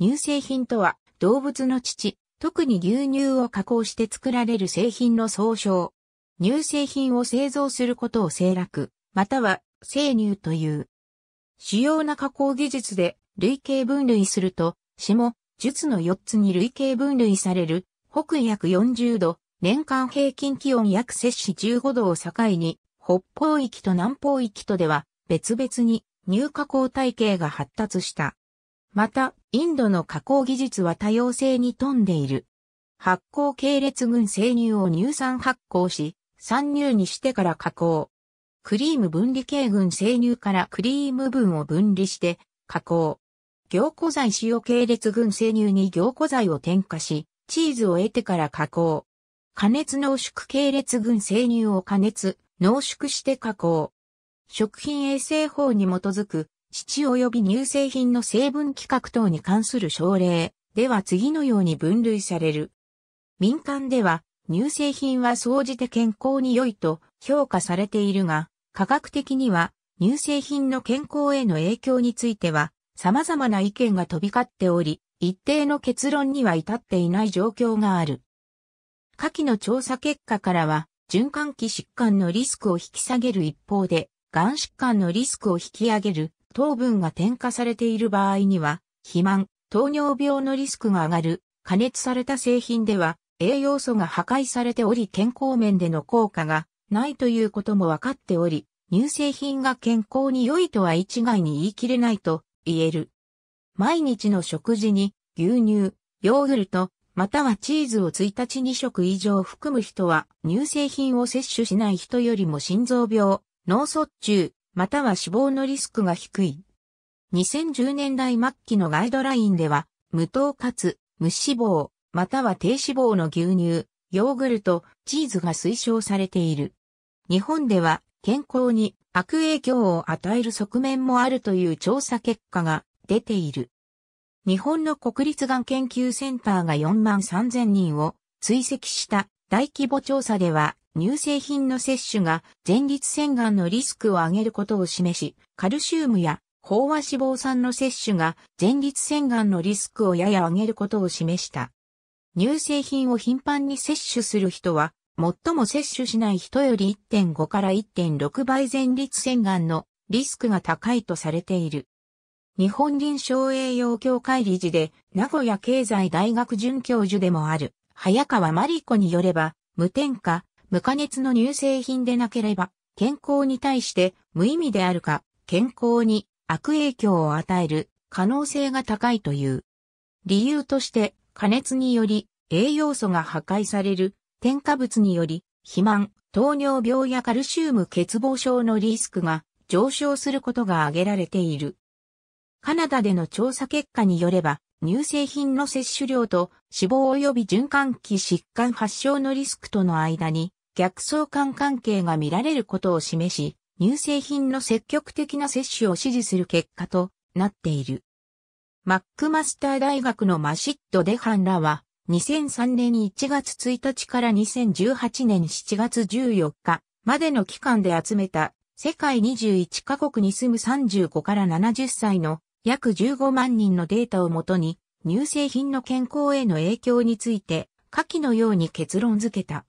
乳製品とは、動物の乳、特に牛乳を加工して作られる製品の総称。乳製品を製造することを製楽、または生乳という。主要な加工技術で累計分類すると、下、術の4つに累計分類される、北約40度、年間平均気温約摂氏15度を境に、北方域と南方域とでは別々に乳加工体系が発達した。また、インドの加工技術は多様性に富んでいる。発酵系列群生乳を乳酸発酵し、酸乳にしてから加工。クリーム分離系群生乳からクリーム分を分離して加工。凝固剤使用系列群生乳に凝固剤を添加し、チーズを得てから加工。加熱濃縮系列群生乳を加熱、濃縮して加工。食品衛生法に基づく質及び乳製品の成分規格等に関する省令では次のように分類される。民間では乳製品は総じて健康に良いと評価されているが、科学的には乳製品の健康への影響については様々な意見が飛び交っており、一定の結論には至っていない状況がある。下記の調査結果からは、循環器疾患のリスクを引き下げる一方で、がん疾患のリスクを引き上げる糖分が添加されている場合には、肥満、糖尿病のリスクが上がる、加熱された製品では、栄養素が破壊されており健康面での効果がないということも分かっており、乳製品が健康に良いとは一概に言い切れないと言える。毎日の食事に牛乳、ヨーグルト、またはチーズを1日2食以上含む人は乳製品を摂取しない人よりも心臓病、脳卒中、または死亡のリスクが低い。2010年代末期のガイドラインでは、無糖かつ無脂肪、または低脂肪の牛乳、ヨーグルト、チーズが推奨されている。日本では健康に悪影響を与える側面もあるという調査結果が出ている。日本の国立がん研究センターが4万3000人を追跡した大規模調査では乳製品の摂取が前立腺がんのリスクを上げることを示し、カルシウムや飽和脂肪酸の摂取が前立腺がんのリスクをやや上げることを示した。乳製品を頻繁に摂取する人は、最も摂取しない人より1.5から1.6倍前立腺がんのリスクが高いとされている。日本臨床栄養協会理事で、名古屋経済大学准教授でもある、早川真理子によれば、無添加、無加熱の乳製品でなければ、健康に対して無意味であるか、健康に悪影響を与える可能性が高いという。理由として、加熱により栄養素が破壊される添加物により、肥満、糖尿病やカルシウム欠乏症のリスクが上昇することが挙げられている。カナダでの調査結果によれば、乳製品の摂取量と死亡及び循環器疾患発症のリスクとの間に逆相関関係が見られることを示し、乳製品の積極的な摂取を支持する結果となっている。マックマスター大学のマシッド・デハンらは、2003年1月1日から2018年7月14日までの期間で集めた世界21カ国に住む35から70歳の約15万人のデータをもとに乳製品の健康への影響について下記のように結論付けた。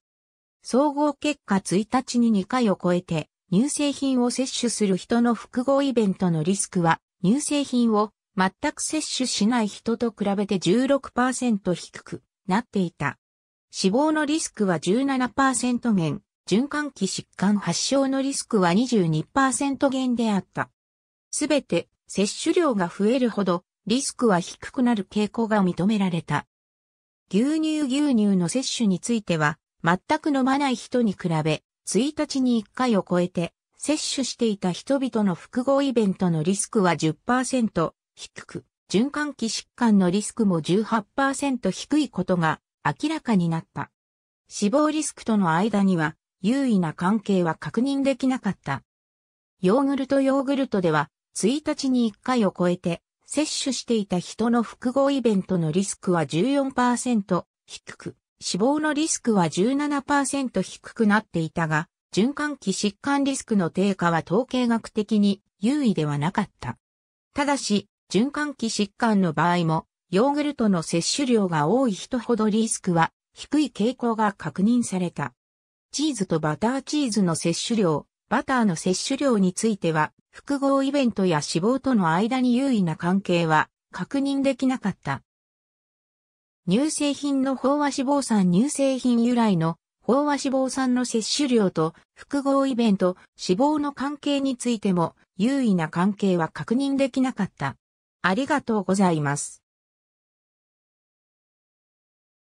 総合結果1日に2回を超えて、乳製品を摂取する人の複合イベントのリスクは、乳製品を全く摂取しない人と比べて16%低くなっていた。死亡のリスクは17%減、循環器疾患発症のリスクは22%減であった。すべて摂取量が増えるほどリスクは低くなる傾向が認められた。牛乳牛乳の摂取については全く飲まない人に比べ、1日に1回を超えて、摂取していた人々の複合イベントのリスクは10%低く、循環器疾患のリスクも18%低いことが明らかになった。死亡リスクとの間には優位な関係は確認できなかった。ヨーグルトヨーグルトでは1日に1回を超えて摂取していた人の複合イベントのリスクは14%低く、死亡のリスクは17%低くなっていたが、循環器疾患リスクの低下は統計学的に優位ではなかった。ただし、循環器疾患の場合も、ヨーグルトの摂取量が多い人ほどリスクは低い傾向が確認された。チーズとバターチーズの摂取量、バターの摂取量については、複合イベントや死亡との間に優位な関係は確認できなかった。乳製品の飽和脂肪酸乳製品由来の飽和脂肪酸の摂取量と複合イベント脂肪の関係についても優位な関係は確認できなかった。ありがとうございます。